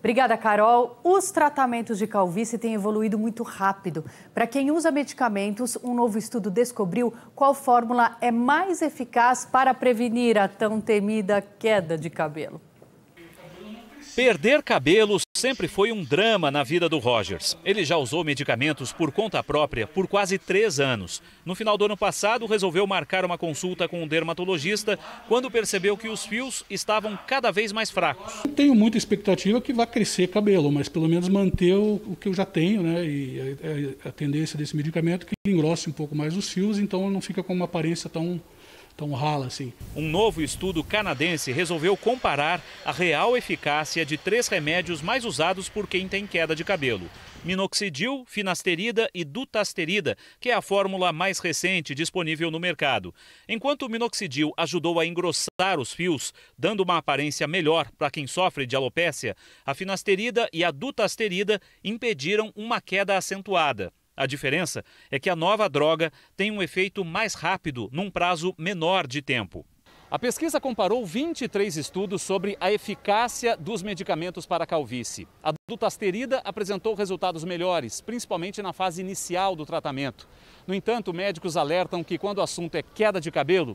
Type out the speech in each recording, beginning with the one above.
Obrigada, Carol. Os tratamentos de calvície têm evoluído muito rápido. Para quem usa medicamentos, um novo estudo descobriu qual fórmula é mais eficaz para prevenir a tão temida queda de cabelo. Perder cabelo sempre foi um drama na vida do Rogers. Ele já usou medicamentos por conta própria por quase três anos. No final do ano passado, resolveu marcar uma consulta com um dermatologista quando percebeu que os fios estavam cada vez mais fracos. Tenho muita expectativa que vá crescer cabelo, mas pelo menos manter o, que eu já tenho, né? E a, a tendência desse medicamento é que engrosse um pouco mais os fios, então não fica com uma aparência tão tão rala assim. Um novo estudo canadense resolveu comparar a real eficácia de três remédios mais usados por quem tem queda de cabelo: minoxidil, finasterida e dutasterida, que é a fórmula mais recente disponível no mercado. Enquanto o minoxidil ajudou a engrossar os fios, dando uma aparência melhor para quem sofre de alopécia, a finasterida e a dutasterida impediram uma queda acentuada. A diferença é que a nova droga tem um efeito mais rápido, num prazo menor de tempo. A pesquisa comparou 23 estudos sobre a eficácia dos medicamentos para a calvície. A dutasterida apresentou resultados melhores, principalmente na fase inicial do tratamento. No entanto, médicos alertam que quando o assunto é queda de cabelo,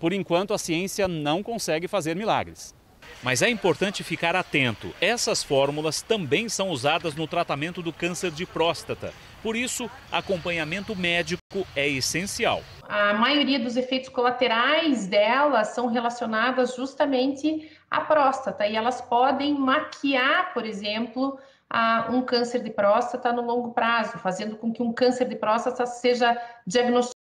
por enquanto a ciência não consegue fazer milagres. Mas é importante ficar atento. Essas fórmulas também são usadas no tratamento do câncer de próstata. Por isso, acompanhamento médico é essencial. A maioria dos efeitos colaterais delas são relacionadas justamente à próstata e elas podem maquiar, por exemplo, um câncer de próstata no longo prazo, fazendo com que um câncer de próstata seja diagnosticado